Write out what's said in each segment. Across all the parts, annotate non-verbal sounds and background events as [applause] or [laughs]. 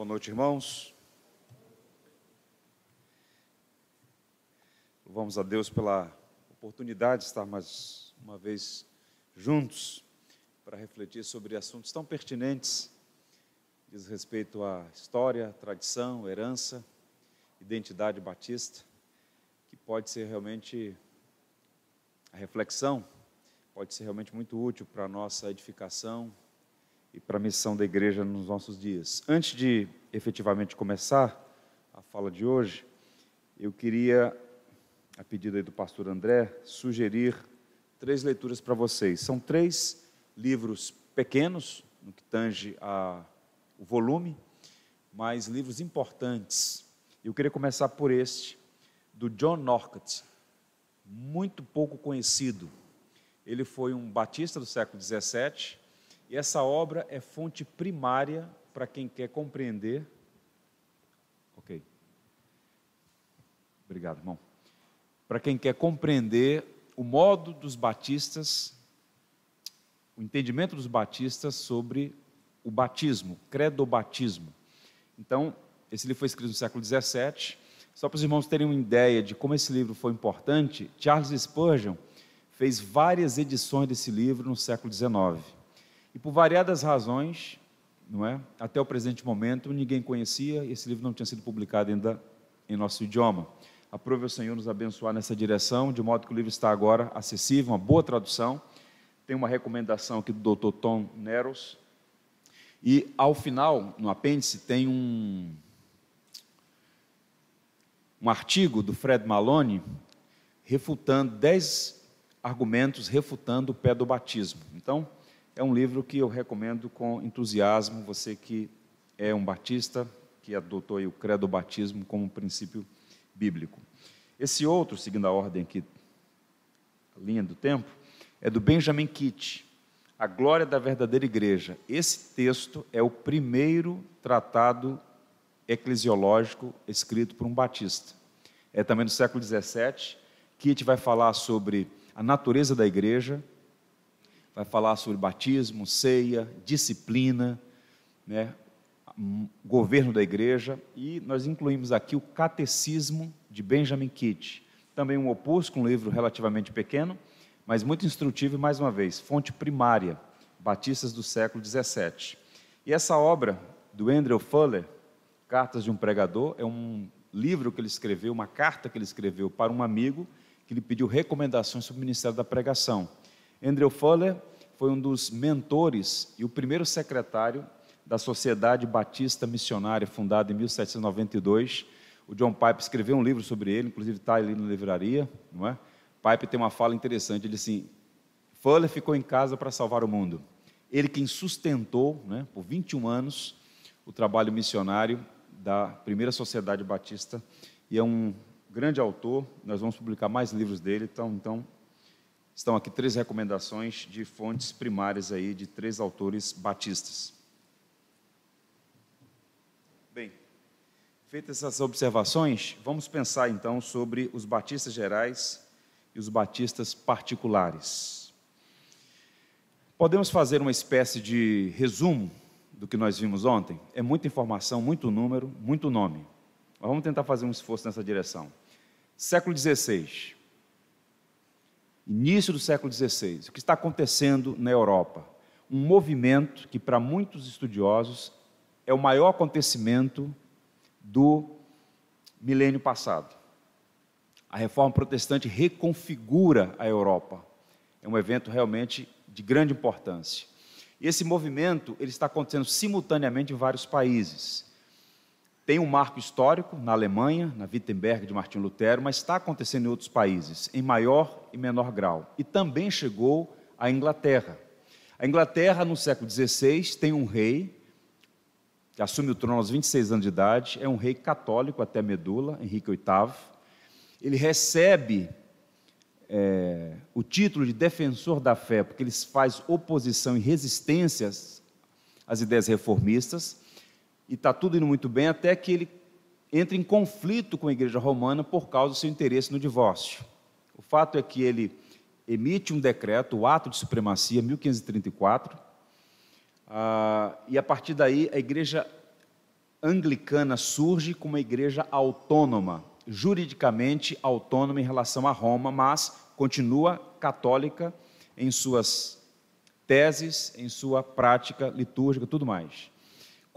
Boa noite, irmãos. Louvamos a Deus pela oportunidade de estar mais uma vez juntos para refletir sobre assuntos tão pertinentes, diz respeito à história, tradição, herança, identidade batista, que pode ser realmente a reflexão, pode ser realmente muito útil para a nossa edificação, e para a missão da igreja nos nossos dias. Antes de efetivamente começar a fala de hoje, eu queria, a pedido do pastor André, sugerir três leituras para vocês. São três livros pequenos, no que tange ao o volume, mas livros importantes. Eu queria começar por este, do John Norcott, muito pouco conhecido. Ele foi um batista do século XVII, e essa obra é fonte primária para quem quer compreender. Ok. Obrigado, irmão. Para quem quer compreender o modo dos batistas, o entendimento dos batistas sobre o batismo, credo batismo. Então, esse livro foi escrito no século XVII. Só para os irmãos terem uma ideia de como esse livro foi importante, Charles Spurgeon fez várias edições desse livro no século XIX. E por variadas razões, não é? Até o presente momento, ninguém conhecia, esse livro não tinha sido publicado ainda em nosso idioma. Aprove o Senhor nos abençoar nessa direção, de modo que o livro está agora acessível, uma boa tradução. Tem uma recomendação aqui do Dr. Tom Neros. E ao final, no apêndice, tem um, um artigo do Fred Maloney refutando dez argumentos refutando o pé do batismo. Então, é um livro que eu recomendo com entusiasmo, você que é um batista, que adotou o credo batismo como um princípio bíblico. Esse outro, seguindo a ordem aqui, a linha do tempo, é do Benjamin Kitt, A Glória da Verdadeira Igreja. Esse texto é o primeiro tratado eclesiológico escrito por um batista. É também do século XVII. Kitt vai falar sobre a natureza da igreja, vai falar sobre batismo, ceia, disciplina, né, governo da igreja, e nós incluímos aqui o Catecismo de Benjamin Kitt, também um opúsculo um livro relativamente pequeno, mas muito instrutivo e, mais uma vez, fonte primária, Batistas do século XVII. E essa obra do Andrew Fuller, Cartas de um Pregador, é um livro que ele escreveu, uma carta que ele escreveu para um amigo que lhe pediu recomendações sobre o ministério da pregação. Andrew Fuller foi um dos mentores e o primeiro secretário da Sociedade Batista Missionária, fundada em 1792. O John Pipe escreveu um livro sobre ele, inclusive está ali na livraria, não é? Pipe tem uma fala interessante, ele assim, Fuller ficou em casa para salvar o mundo. Ele quem sustentou, né, por 21 anos, o trabalho missionário da primeira Sociedade Batista e é um grande autor. Nós vamos publicar mais livros dele, então, então Estão aqui três recomendações de fontes primárias aí de três autores batistas. Bem, feitas essas observações, vamos pensar então sobre os batistas gerais e os batistas particulares. Podemos fazer uma espécie de resumo do que nós vimos ontem? É muita informação, muito número, muito nome. Mas vamos tentar fazer um esforço nessa direção. Século XVI, início do século XVI, o que está acontecendo na Europa. Um movimento que, para muitos estudiosos, é o maior acontecimento do milênio passado. A reforma protestante reconfigura a Europa. É um evento realmente de grande importância. E esse movimento ele está acontecendo simultaneamente em vários países tem um marco histórico na Alemanha, na Wittenberg de Martinho Lutero, mas está acontecendo em outros países, em maior e menor grau. E também chegou à Inglaterra. A Inglaterra, no século XVI, tem um rei que assume o trono aos 26 anos de idade, é um rei católico até medula, Henrique VIII. Ele recebe é, o título de defensor da fé, porque ele faz oposição e resistências às ideias reformistas e está tudo indo muito bem, até que ele entra em conflito com a igreja romana por causa do seu interesse no divórcio. O fato é que ele emite um decreto, o Ato de Supremacia, 1534, ah, e a partir daí a igreja anglicana surge como uma igreja autônoma, juridicamente autônoma em relação a Roma, mas continua católica em suas teses, em sua prática litúrgica, tudo mais.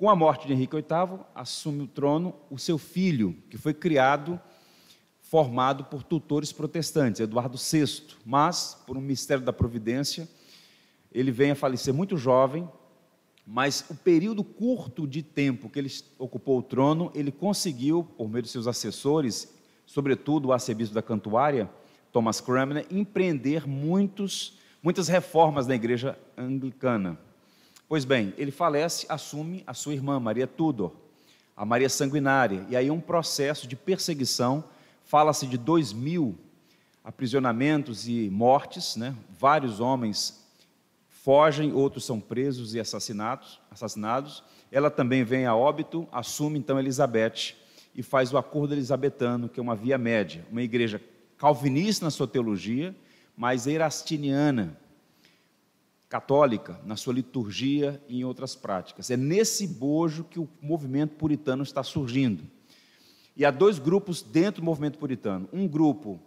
Com a morte de Henrique VIII, assume o trono o seu filho, que foi criado, formado por tutores protestantes, Eduardo VI. Mas, por um mistério da providência, ele vem a falecer muito jovem, mas o período curto de tempo que ele ocupou o trono, ele conseguiu, por meio de seus assessores, sobretudo o arcebispo da Cantuária, Thomas Cranmer, empreender muitos, muitas reformas na igreja anglicana. Pois bem, ele falece, assume a sua irmã, Maria Tudor, a Maria Sanguinária, e aí um processo de perseguição, fala-se de dois mil aprisionamentos e mortes, né? vários homens fogem, outros são presos e assassinados, assassinados. Ela também vem a óbito, assume então Elizabeth e faz o acordo elisabetano, que é uma via média, uma igreja calvinista na sua teologia, mas erastiniana católica, na sua liturgia e em outras práticas. É nesse bojo que o movimento puritano está surgindo. E há dois grupos dentro do movimento puritano. Um grupo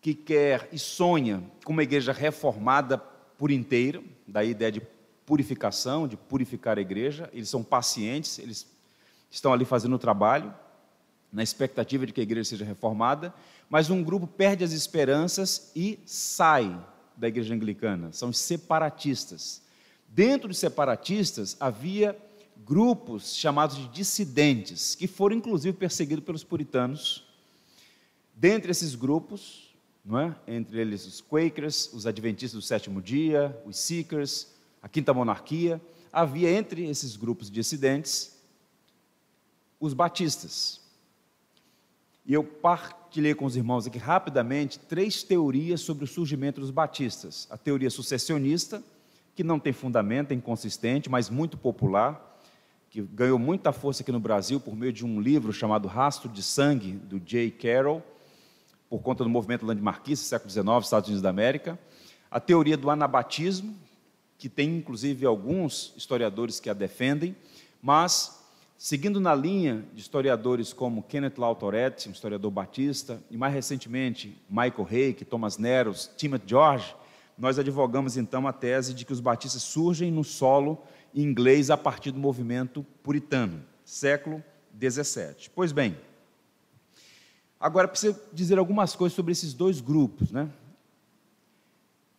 que quer e sonha com uma igreja reformada por inteiro, da ideia de purificação, de purificar a igreja. Eles são pacientes, eles estão ali fazendo o trabalho, na expectativa de que a igreja seja reformada. Mas um grupo perde as esperanças e sai da igreja anglicana, são os separatistas. Dentro dos separatistas havia grupos chamados de dissidentes, que foram inclusive perseguidos pelos puritanos. Dentre esses grupos, não é? entre eles os Quakers, os Adventistas do Sétimo Dia, os Seekers, a Quinta Monarquia, havia entre esses grupos de dissidentes os batistas. E eu parto compartilhei com os irmãos aqui rapidamente três teorias sobre o surgimento dos batistas. A teoria sucessionista, que não tem fundamento, é inconsistente, mas muito popular, que ganhou muita força aqui no Brasil por meio de um livro chamado Rastro de Sangue, do J. Carroll, por conta do movimento landmarquista, século XIX, Estados Unidos da América. A teoria do anabatismo, que tem inclusive alguns historiadores que a defendem, mas Seguindo na linha de historiadores como Kenneth Lautoretti, um historiador batista, e mais recentemente Michael Hake, Thomas Neros, Timothy George, nós advogamos então a tese de que os batistas surgem no solo inglês a partir do movimento puritano, século XVII. Pois bem, agora preciso dizer algumas coisas sobre esses dois grupos. Né?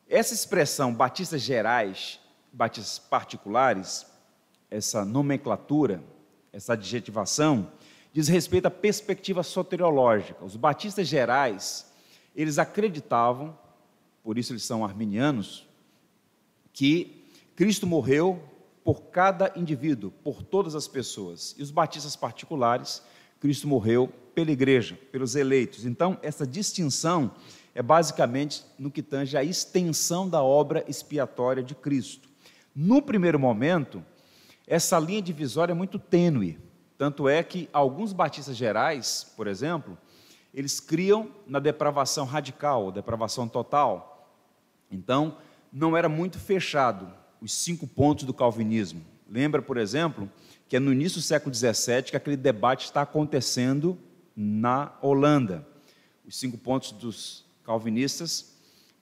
Essa expressão batistas gerais, batistas particulares, essa nomenclatura, essa adjetivação, diz respeito à perspectiva soteriológica. Os batistas gerais, eles acreditavam, por isso eles são arminianos, que Cristo morreu por cada indivíduo, por todas as pessoas. E os batistas particulares, Cristo morreu pela igreja, pelos eleitos. Então, essa distinção é basicamente no que tange à extensão da obra expiatória de Cristo. No primeiro momento, essa linha divisória é muito tênue. Tanto é que alguns batistas gerais, por exemplo, eles criam na depravação radical, depravação total. Então, não era muito fechado os cinco pontos do calvinismo. Lembra, por exemplo, que é no início do século XVII que aquele debate está acontecendo na Holanda. Os cinco pontos dos calvinistas,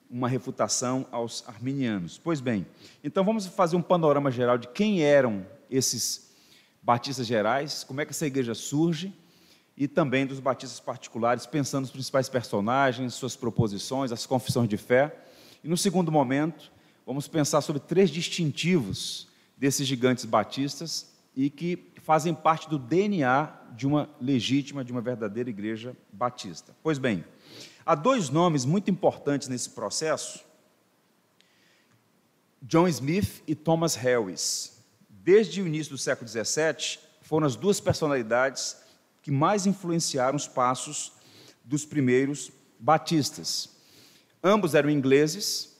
uma refutação aos arminianos. Pois bem, então vamos fazer um panorama geral de quem eram esses batistas gerais, como é que essa igreja surge e também dos batistas particulares, pensando nos principais personagens, suas proposições, as confissões de fé. E no segundo momento, vamos pensar sobre três distintivos desses gigantes batistas e que fazem parte do DNA de uma legítima, de uma verdadeira igreja batista. Pois bem, há dois nomes muito importantes nesse processo: John Smith e Thomas Harris. Desde o início do século XVII, foram as duas personalidades que mais influenciaram os passos dos primeiros batistas. Ambos eram ingleses,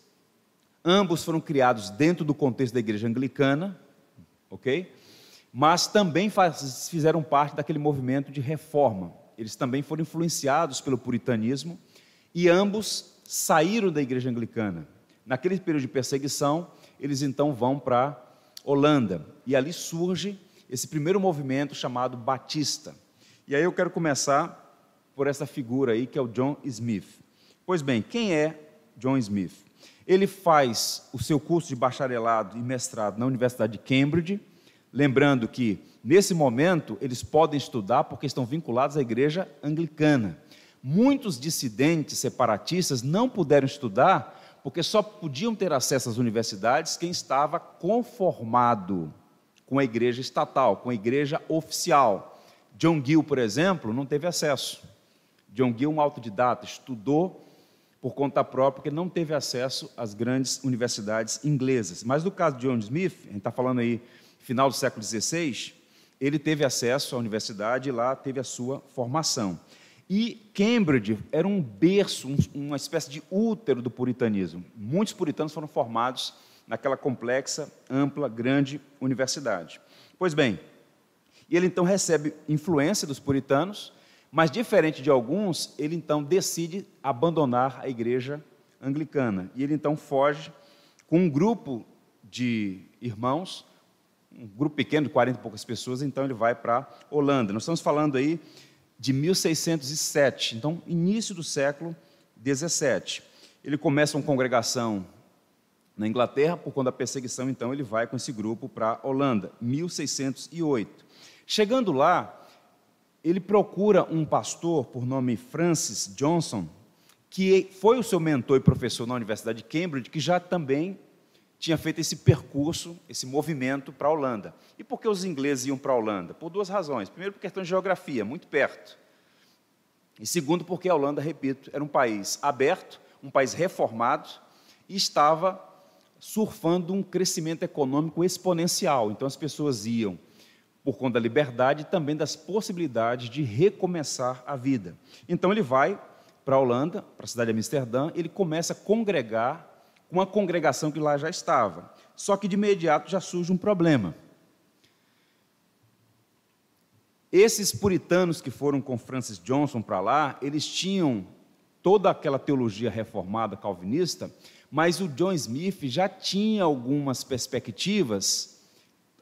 ambos foram criados dentro do contexto da igreja anglicana, ok? Mas também fizeram parte daquele movimento de reforma. Eles também foram influenciados pelo puritanismo e ambos saíram da igreja anglicana. Naquele período de perseguição, eles então vão para Holanda. E ali surge esse primeiro movimento chamado Batista. E aí eu quero começar por essa figura aí que é o John Smith. Pois bem, quem é John Smith? Ele faz o seu curso de bacharelado e mestrado na Universidade de Cambridge, lembrando que nesse momento eles podem estudar porque estão vinculados à igreja anglicana. Muitos dissidentes separatistas não puderam estudar porque só podiam ter acesso às universidades quem estava conformado com a igreja estatal, com a igreja oficial. John Gill, por exemplo, não teve acesso. John Gill, um autodidata, estudou por conta própria, porque não teve acesso às grandes universidades inglesas. Mas no caso de John Smith, a gente está falando aí final do século XVI, ele teve acesso à universidade e lá teve a sua formação. E Cambridge era um berço, uma espécie de útero do puritanismo. Muitos puritanos foram formados naquela complexa, ampla, grande universidade. Pois bem, ele então recebe influência dos puritanos, mas diferente de alguns, ele então decide abandonar a igreja anglicana. E ele então foge com um grupo de irmãos, um grupo pequeno de 40 e poucas pessoas, então ele vai para Holanda. Nós estamos falando aí de 1607, então início do século 17. Ele começa uma congregação na Inglaterra, por conta da perseguição, então ele vai com esse grupo para a Holanda, 1608. Chegando lá, ele procura um pastor por nome Francis Johnson, que foi o seu mentor e professor na Universidade de Cambridge, que já também tinha feito esse percurso, esse movimento para a Holanda. E por que os ingleses iam para a Holanda? Por duas razões. Primeiro, por é questão de geografia, muito perto. E segundo, porque a Holanda, repito, era um país aberto, um país reformado e estava surfando um crescimento econômico exponencial. Então as pessoas iam por conta da liberdade e também das possibilidades de recomeçar a vida. Então ele vai para a Holanda, para a cidade de Amsterdã, ele começa a congregar uma congregação que lá já estava. Só que de imediato já surge um problema. Esses puritanos que foram com Francis Johnson para lá, eles tinham toda aquela teologia reformada calvinista, mas o John Smith já tinha algumas perspectivas,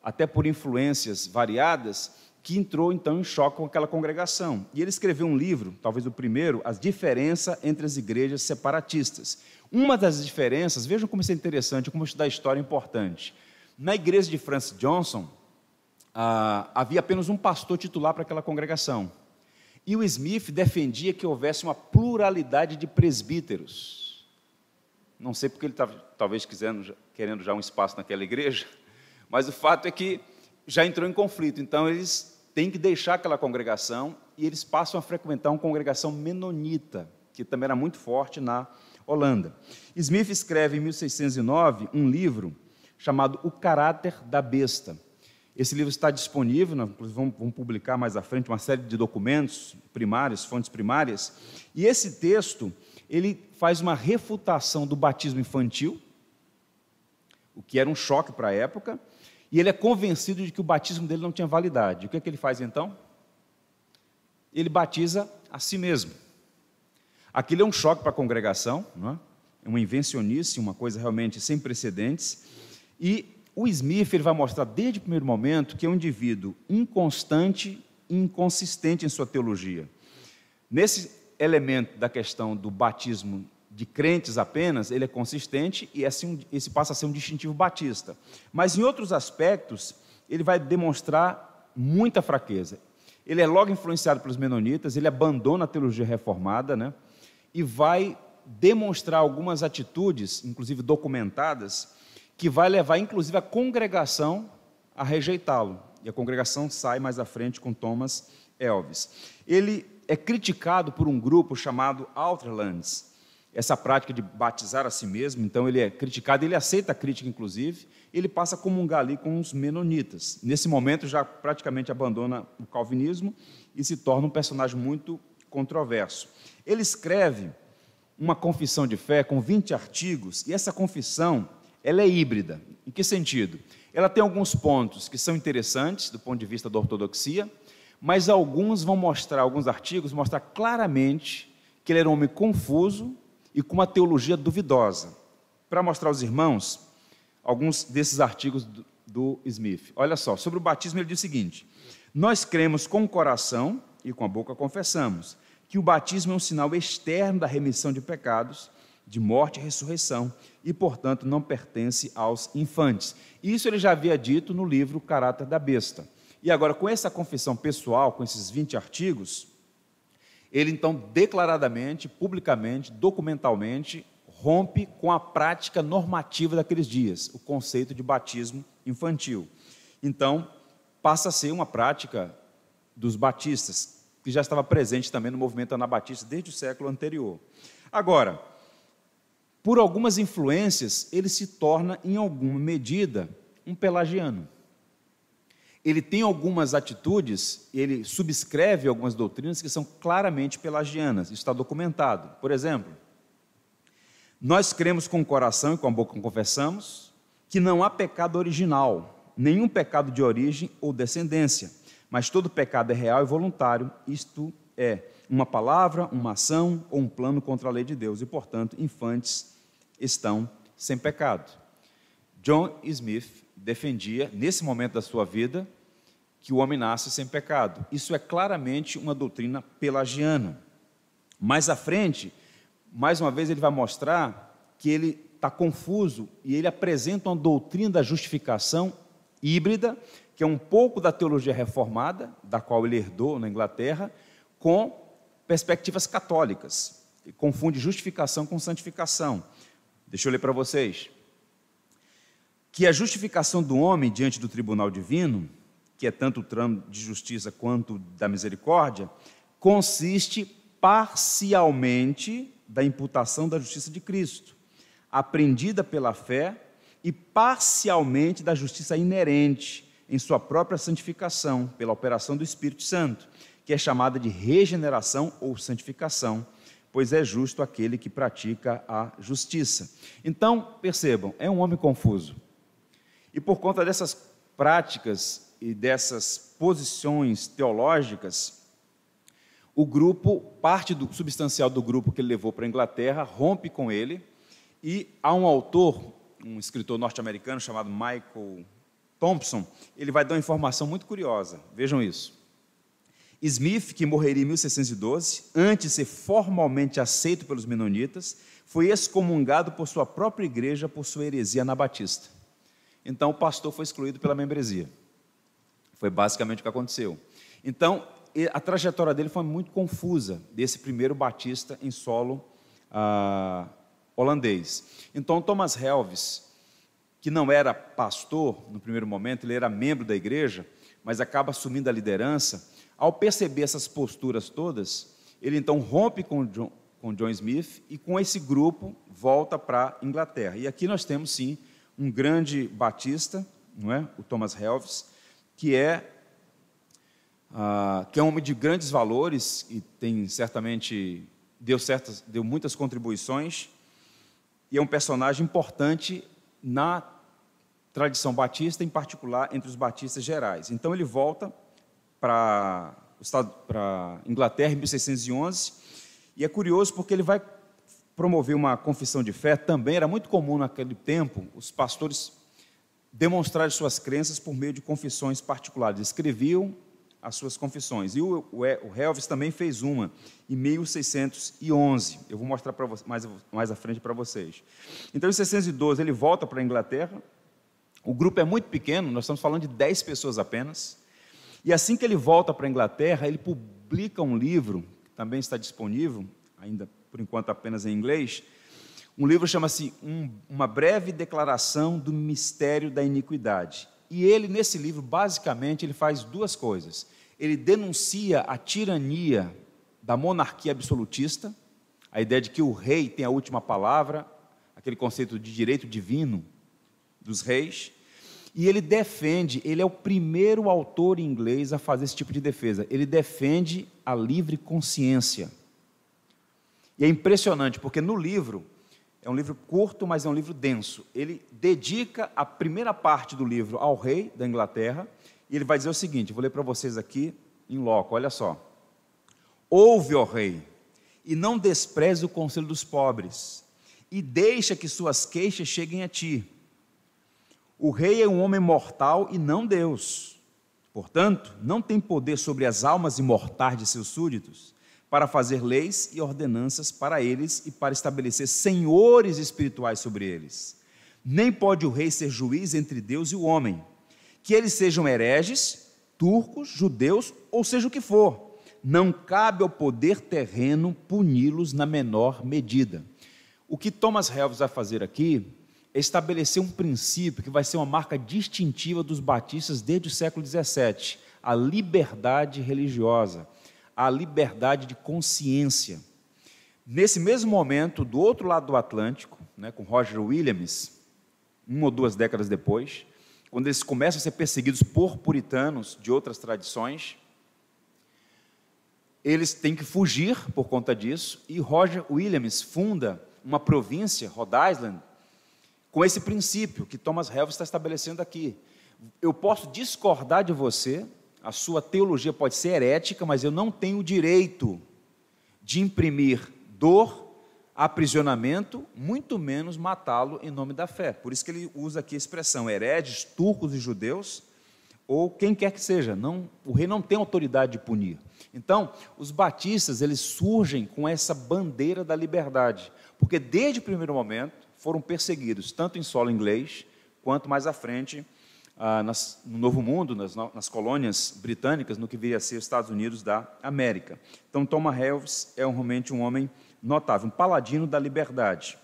até por influências variadas, que entrou então em choque com aquela congregação. E ele escreveu um livro, talvez o primeiro, As Diferenças entre as Igrejas Separatistas. Uma das diferenças, vejam como isso é interessante, como estudar história é importante. Na igreja de Francis Johnson, ah, havia apenas um pastor titular para aquela congregação. E o Smith defendia que houvesse uma pluralidade de presbíteros. Não sei porque ele estava, tá, talvez, quisendo, querendo já um espaço naquela igreja, [laughs] mas o fato é que já entrou em conflito. Então, eles têm que deixar aquela congregação e eles passam a frequentar uma congregação menonita, que também era muito forte na Holanda. Smith escreve em 1609 um livro chamado O Caráter da Besta. Esse livro está disponível, inclusive vamos publicar mais à frente uma série de documentos primários, fontes primárias, e esse texto ele faz uma refutação do batismo infantil, o que era um choque para a época, e ele é convencido de que o batismo dele não tinha validade. O que é que ele faz então? Ele batiza a si mesmo. Aquilo é um choque para a congregação, não é? é? uma invencionice, uma coisa realmente sem precedentes. E o Smith ele vai mostrar desde o primeiro momento que é um indivíduo inconstante e inconsistente em sua teologia. Nesse elemento da questão do batismo de crentes apenas, ele é consistente e é assim esse passa a ser um distintivo batista. Mas em outros aspectos, ele vai demonstrar muita fraqueza. Ele é logo influenciado pelos menonitas, ele abandona a teologia reformada, né? e vai demonstrar algumas atitudes, inclusive documentadas, que vai levar inclusive a congregação a rejeitá-lo. E a congregação sai mais à frente com Thomas Elvis. Ele é criticado por um grupo chamado Outerlands, Essa prática de batizar a si mesmo, então ele é criticado, ele aceita a crítica, inclusive, ele passa a comungar ali com os menonitas. Nesse momento já praticamente abandona o calvinismo e se torna um personagem muito controverso. Ele escreve uma confissão de fé com 20 artigos, e essa confissão, ela é híbrida. Em que sentido? Ela tem alguns pontos que são interessantes do ponto de vista da ortodoxia, mas alguns vão mostrar, alguns artigos mostrar claramente que ele era um homem confuso e com uma teologia duvidosa. Para mostrar aos irmãos alguns desses artigos do, do Smith. Olha só, sobre o batismo ele diz o seguinte: Nós cremos com o coração e com a boca confessamos, que o batismo é um sinal externo da remissão de pecados, de morte e ressurreição, e, portanto, não pertence aos infantes. Isso ele já havia dito no livro Caráter da Besta. E agora, com essa confissão pessoal, com esses 20 artigos, ele então declaradamente, publicamente, documentalmente, rompe com a prática normativa daqueles dias, o conceito de batismo infantil. Então, passa a ser uma prática dos batistas, que já estava presente também no movimento anabatista desde o século anterior. Agora, por algumas influências, ele se torna, em alguma medida, um pelagiano. Ele tem algumas atitudes, ele subscreve algumas doutrinas que são claramente pelagianas, isso está documentado. Por exemplo, nós cremos com o coração e com a boca confessamos que não há pecado original, nenhum pecado de origem ou descendência mas todo pecado é real e voluntário, isto é, uma palavra, uma ação ou um plano contra a lei de Deus, e, portanto, infantes estão sem pecado. John Smith defendia, nesse momento da sua vida, que o homem nasce sem pecado. Isso é claramente uma doutrina pelagiana. Mais à frente, mais uma vez, ele vai mostrar que ele está confuso e ele apresenta uma doutrina da justificação híbrida, que é um pouco da teologia reformada, da qual ele herdou na Inglaterra, com perspectivas católicas. E confunde justificação com santificação. Deixa eu ler para vocês. Que a justificação do homem diante do tribunal divino, que é tanto o tramo de justiça quanto da misericórdia, consiste parcialmente da imputação da justiça de Cristo, aprendida pela fé e parcialmente da justiça inerente em sua própria santificação pela operação do Espírito Santo, que é chamada de regeneração ou santificação, pois é justo aquele que pratica a justiça. Então, percebam, é um homem confuso. E por conta dessas práticas e dessas posições teológicas, o grupo, parte do substancial do grupo que ele levou para a Inglaterra, rompe com ele, e há um autor, um escritor norte-americano chamado Michael Thompson, ele vai dar uma informação muito curiosa. Vejam isso. Smith, que morreria em 1612, antes de ser formalmente aceito pelos menonitas, foi excomungado por sua própria igreja por sua heresia anabatista. Então, o pastor foi excluído pela membresia. Foi basicamente o que aconteceu. Então, a trajetória dele foi muito confusa, desse primeiro batista em solo ah, holandês. Então, Thomas Helves, que não era pastor no primeiro momento, ele era membro da igreja, mas acaba assumindo a liderança. Ao perceber essas posturas todas, ele então rompe com John, com John Smith e com esse grupo volta para a Inglaterra. E aqui nós temos sim um grande batista, não é? O Thomas Helves, que é ah, que é um homem de grandes valores e tem certamente deu certas, deu muitas contribuições e é um personagem importante na tradição batista, em particular entre os batistas gerais. Então ele volta para a Inglaterra em 1611 e é curioso porque ele vai promover uma confissão de fé. Também era muito comum naquele tempo os pastores demonstrarem suas crenças por meio de confissões particulares. Escreviam as suas confissões. E o, o, é, o Helvis também fez uma, em 1611. Eu vou mostrar você, mais, mais à frente para vocês. Então, em 1612, ele volta para a Inglaterra. O grupo é muito pequeno, nós estamos falando de 10 pessoas apenas. E assim que ele volta para a Inglaterra, ele publica um livro, que também está disponível, ainda por enquanto apenas em inglês. Um livro chama-se um, Uma Breve Declaração do Mistério da Iniquidade. E ele, nesse livro, basicamente, ele faz duas coisas. Ele denuncia a tirania da monarquia absolutista, a ideia de que o rei tem a última palavra, aquele conceito de direito divino dos reis, e ele defende, ele é o primeiro autor inglês a fazer esse tipo de defesa. Ele defende a livre consciência. E é impressionante, porque no livro é um livro curto, mas é um livro denso. Ele dedica a primeira parte do livro ao rei da Inglaterra, e ele vai dizer o seguinte: vou ler para vocês aqui em loco, olha só. Ouve, ó rei, e não despreze o conselho dos pobres, e deixa que suas queixas cheguem a ti. O rei é um homem mortal e não Deus. Portanto, não tem poder sobre as almas imortais de seus súditos, para fazer leis e ordenanças para eles e para estabelecer senhores espirituais sobre eles. Nem pode o rei ser juiz entre Deus e o homem, que eles sejam hereges, turcos, judeus ou seja o que for. Não cabe ao poder terreno puni-los na menor medida. O que Thomas Helves vai fazer aqui é estabelecer um princípio que vai ser uma marca distintiva dos batistas desde o século XVII, a liberdade religiosa a liberdade de consciência. Nesse mesmo momento, do outro lado do Atlântico, né, com Roger Williams, uma ou duas décadas depois, quando eles começam a ser perseguidos por puritanos de outras tradições, eles têm que fugir por conta disso, e Roger Williams funda uma província, Rhode Island, com esse princípio que Thomas Helvey está estabelecendo aqui. Eu posso discordar de você, a sua teologia pode ser herética, mas eu não tenho o direito de imprimir dor, aprisionamento, muito menos matá-lo em nome da fé. Por isso que ele usa aqui a expressão heredes, turcos e judeus, ou quem quer que seja, não, o rei não tem autoridade de punir. Então, os batistas, eles surgem com essa bandeira da liberdade, porque desde o primeiro momento foram perseguidos, tanto em solo inglês, quanto mais à frente ah, nas, no Novo Mundo, nas, nas, colônias britânicas, no que viria a ser os Estados Unidos da América. Então, Thomas Helves é um, realmente um homem notável, um paladino da liberdade.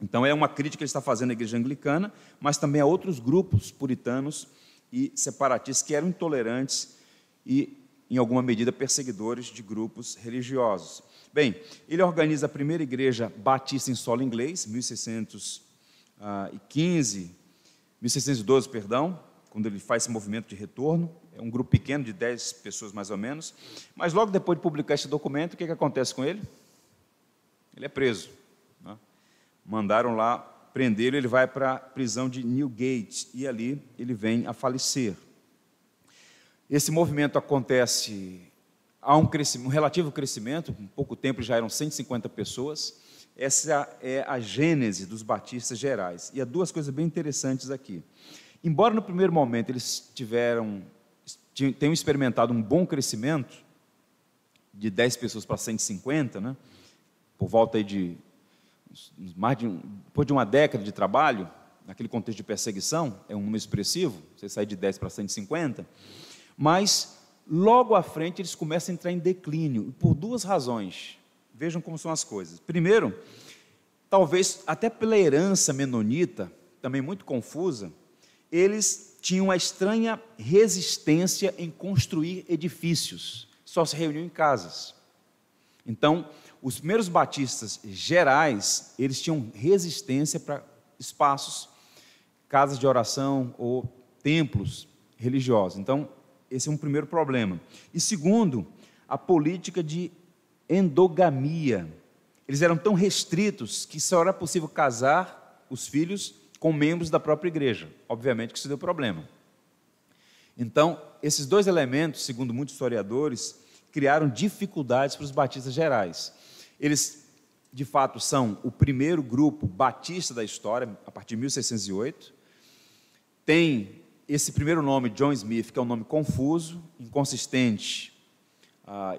Então, é uma crítica que ele está fazendo à igreja anglicana, mas também a outros grupos puritanos e separatistas que eram intolerantes e, em alguma medida, perseguidores de grupos religiosos. Bem, ele organiza a primeira igreja batista em solo inglês, 1615 1612, perdão, quando ele faz esse movimento de retorno, é um grupo pequeno de 10 pessoas mais ou menos, mas logo depois de publicar esse documento, o que, que acontece com ele? Ele é preso. Né? Mandaram lá prendê-lo, ele vai para a prisão de Newgate e ali ele vem a falecer. Esse movimento acontece, há um, um relativo crescimento, em pouco tempo já eram 150 pessoas, essa é a gênese dos batistas gerais. E há duas coisas bem interessantes aqui. Embora no primeiro momento eles tiveram, tenham experimentado um bom crescimento, de 10 pessoas para 150, né? por volta de mais de, depois de uma década de trabalho, naquele contexto de perseguição, é um número expressivo, você sai de 10 para 150, mas logo à frente eles começam a entrar em declínio, por duas razões. Vejam como são as coisas. Primeiro, talvez até pela herança menonita, também muito confusa, eles tinham uma estranha resistência em construir edifícios, só se reuniam em casas. Então, os primeiros batistas gerais, eles tinham resistência para espaços, casas de oração ou templos religiosos. Então, esse é um primeiro problema. E segundo, a política de endogamia. Eles eram tão restritos que só era possível casar os filhos com membros da própria igreja. Obviamente que isso deu problema. Então, esses dois elementos, segundo muitos historiadores, criaram dificuldades para os batistas gerais. Eles, de fato, são o primeiro grupo batista da história, a partir de 1608. Tem esse primeiro nome, John Smith, que é um nome confuso, inconsistente, ah,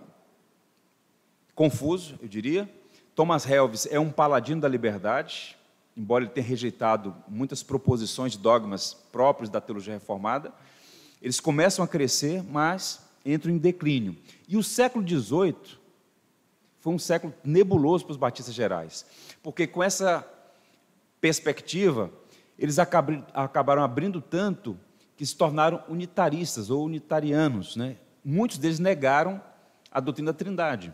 confuso, eu diria. Thomas Helves é um paladino da liberdade, embora ele tenha rejeitado muitas proposições de dogmas próprios da teologia reformada. Eles começam a crescer, mas entram em declínio. E o século XVIII foi um século nebuloso para os batistas gerais, porque com essa perspectiva, eles acabaram abrindo tanto que se tornaram unitaristas ou unitarianos. Né? Muitos deles negaram a doutrina da Trindade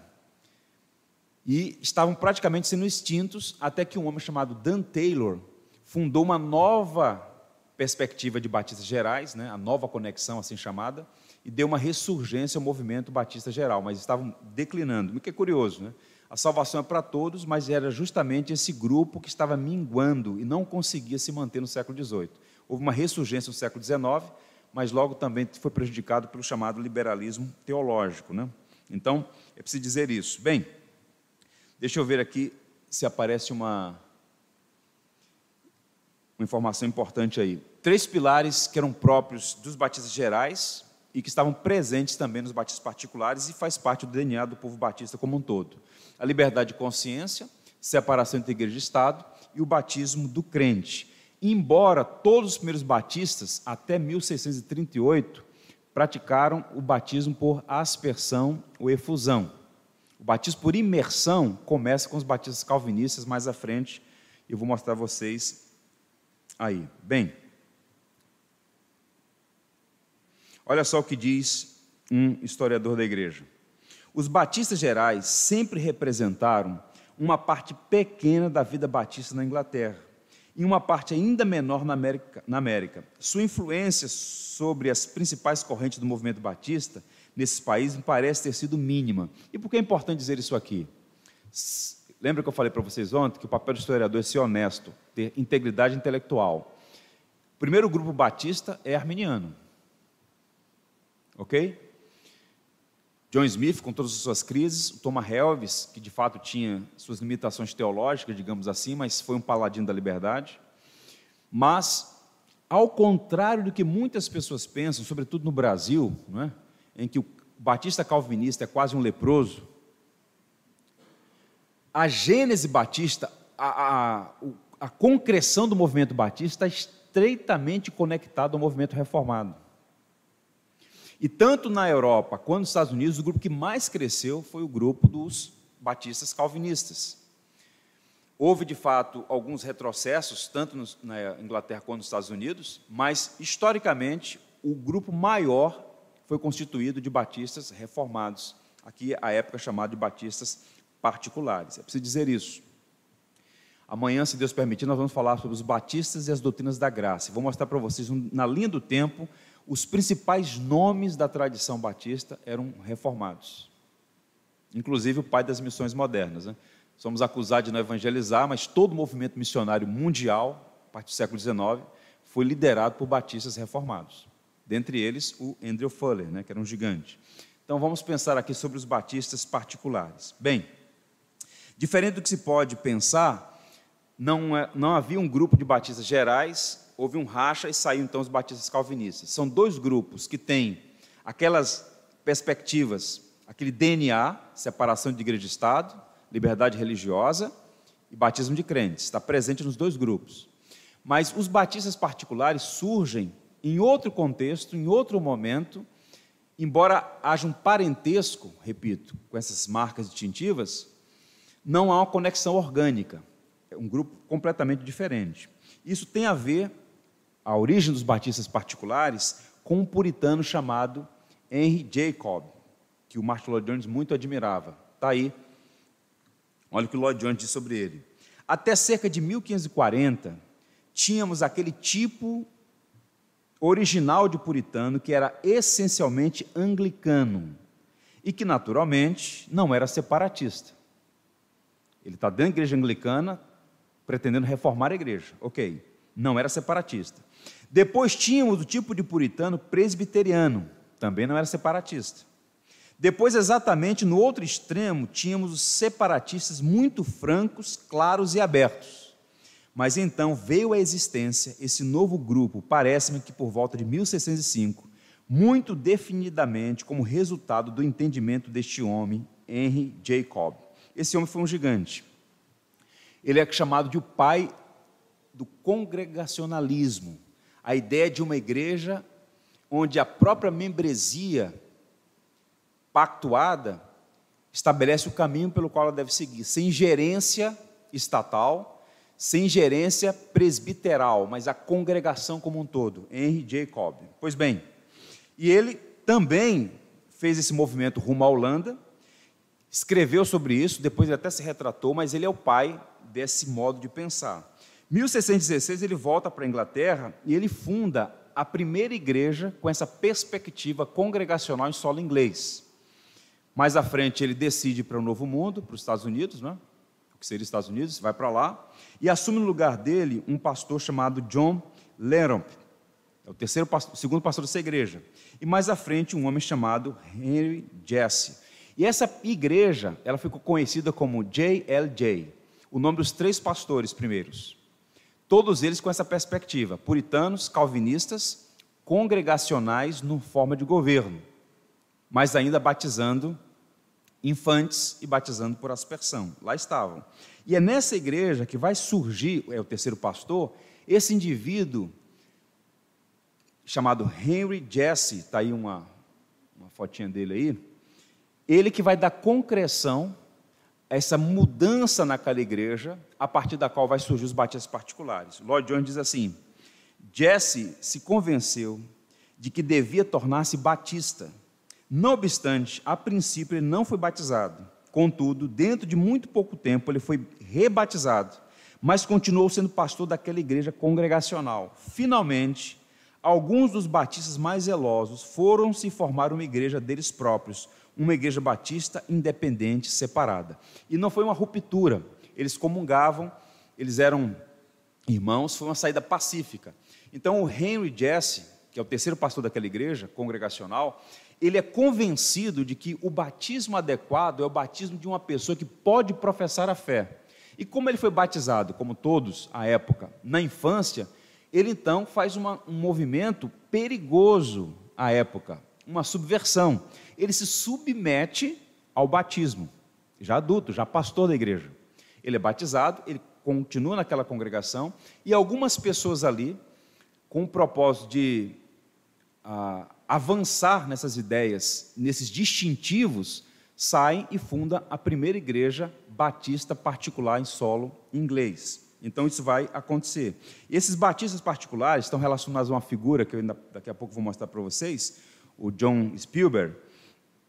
e estavam praticamente sendo extintos até que um homem chamado Dan Taylor fundou uma nova perspectiva de Batistas Gerais, né, a nova conexão assim chamada, e deu uma ressurgência ao movimento batista geral, mas estavam declinando. O que é curioso, né? A salvação é para todos, mas era justamente esse grupo que estava minguando e não conseguia se manter no século XVIII. Houve uma ressurgência no século XIX, mas logo também foi prejudicado pelo chamado liberalismo teológico, né? Então, é preciso dizer isso. Bem, Deixa eu ver aqui se aparece uma, uma informação importante aí. Três pilares que eram próprios dos batistas gerais e que estavam presentes também nos batistas particulares e faz parte do DNA do povo batista como um todo. A liberdade de consciência, separação entre igreja e Estado e o batismo do crente. Embora todos os primeiros batistas, até 1638, praticaram o batismo por aspersão ou efusão. O batismo por imersão começa com os batistas calvinistas mais à frente, eu vou mostrar a vocês aí. Bem, olha só o que diz um historiador da igreja. Os batistas gerais sempre representaram uma parte pequena da vida batista na Inglaterra e uma parte ainda menor na América, na América. Sua influência sobre as principais correntes do movimento batista nesses países me parece ter sido mínima. E por que é importante dizer isso aqui? Lembra que eu falei para vocês ontem que o papel do historiador é ser honesto, ter integridade intelectual. O primeiro grupo batista é arminiano. Ok? John Smith, com todas as suas crises, o Thomas Helves, que de fato tinha suas limitações teológicas, digamos assim, mas foi um paladino da liberdade. Mas, ao contrário do que muitas pessoas pensam, sobretudo no Brasil, não é? em que o batista calvinista é quase um leproso, a gênese batista, a, a, a concreção do movimento batista está estreitamente conectado ao movimento reformado. E tanto na Europa quanto nos Estados Unidos, o grupo que mais cresceu foi o grupo dos batistas calvinistas. Houve, de fato, alguns retrocessos, tanto na Inglaterra quanto nos Estados Unidos, mas, historicamente, o grupo maior foi constituído de batistas reformados, aqui a época chamada de batistas particulares. É preciso dizer isso. Amanhã, se Deus permitir, nós vamos falar sobre os batistas e as doutrinas da graça. Vou mostrar para vocês, na linha do tempo, os principais nomes da tradição batista eram reformados. Inclusive o pai das missões modernas. Né? Somos acusados de não evangelizar, mas todo o movimento missionário mundial, a partir do século XIX, foi liderado por batistas reformados dentre eles o Andrew Fuller, né, que era um gigante. Então vamos pensar aqui sobre os batistas particulares. Bem, diferente do que se pode pensar, não, é, não havia um grupo de batistas gerais, houve um racha e saíram então os batistas calvinistas. São dois grupos que têm aquelas perspectivas, aquele DNA, separação de igreja e Estado, liberdade religiosa e batismo de crentes, está presente nos dois grupos. Mas os batistas particulares surgem em outro contexto, em outro momento, embora haja um parentesco, repito, com essas marcas distintivas, não há uma conexão orgânica. É um grupo completamente diferente. Isso tem a ver, a origem dos batistas particulares, com um puritano chamado Henry Jacob, que o Martin Lloyd Jones muito admirava. Está aí. Olha o que Lloyd Jones diz sobre ele. Até cerca de 1540, tínhamos aquele tipo original de puritano que era essencialmente anglicano e que, naturalmente, não era separatista. Ele está dentro da igreja anglicana, pretendendo reformar a igreja. Ok, não era separatista. Depois tínhamos o tipo de puritano presbiteriano, também não era separatista. Depois, exatamente no outro extremo, tínhamos os separatistas muito francos, claros e abertos. Mas então veio à existência esse novo grupo, parece-me que por volta de 1605, muito definidamente como resultado do entendimento deste homem, Henry Jacob. Esse homem foi um gigante. Ele é chamado de o pai do congregacionalismo, a ideia de uma igreja onde a própria membresia pactuada estabelece o caminho pelo qual ela deve seguir, sem gerência estatal sem gerência presbiteral, mas a congregação como um todo, Henry Jacob. Pois bem, e ele também fez esse movimento rumo à Holanda, escreveu sobre isso, depois ele até se retratou, mas ele é o pai desse modo de pensar. 1616 ele volta para a Inglaterra e ele funda a primeira igreja com essa perspectiva congregacional em solo inglês. Mais à frente ele decide para o Novo Mundo, para os Estados Unidos, né? que seria Estados Unidos, vai para lá, e assume no lugar dele um pastor chamado John Leromp. É o terceiro, segundo pastor dessa igreja. E mais à frente, um homem chamado Henry Jesse. E essa igreja, ela ficou conhecida como JLJ, o nome dos três pastores primeiros. Todos eles com essa perspectiva: puritanos, calvinistas, congregacionais no forma de governo, mas ainda batizando infantes e batizando por aspersão. Lá estavam. E é nessa igreja que vai surgir, é o terceiro pastor, esse indivíduo chamado Henry Jesse, está aí uma, uma fotinha dele aí, ele que vai dar concreção a essa mudança naquela igreja, a partir da qual vai surgir os batistas particulares. Lloyd Jones diz assim, Jesse se convenceu de que devia tornar-se batista, não obstante, a princípio ele não foi batizado. Contudo, dentro de muito pouco tempo ele foi rebatizado, mas continuou sendo pastor daquela igreja congregacional. Finalmente, alguns dos batistas mais zelosos foram se formar uma igreja deles próprios, uma igreja batista independente, separada. E não foi uma ruptura. Eles comungavam, eles eram irmãos, foi uma saída pacífica. Então, o Henry Jesse, que é o terceiro pastor daquela igreja congregacional, ele é convencido de que o batismo adequado é o batismo de uma pessoa que pode professar a fé. E como ele foi batizado, como todos à época, na infância, ele então faz uma, um movimento perigoso à época, uma subversão. Ele se submete ao batismo, já adulto, já pastor da igreja. Ele é batizado, ele continua naquela congregação e algumas pessoas ali, com o propósito de avançar nessas ideias, nesses distintivos, sai e funda a primeira igreja batista particular em solo inglês. Então isso vai acontecer. E esses batistas particulares estão relacionados a uma figura que eu ainda, daqui a pouco vou mostrar para vocês, o John Spielberg.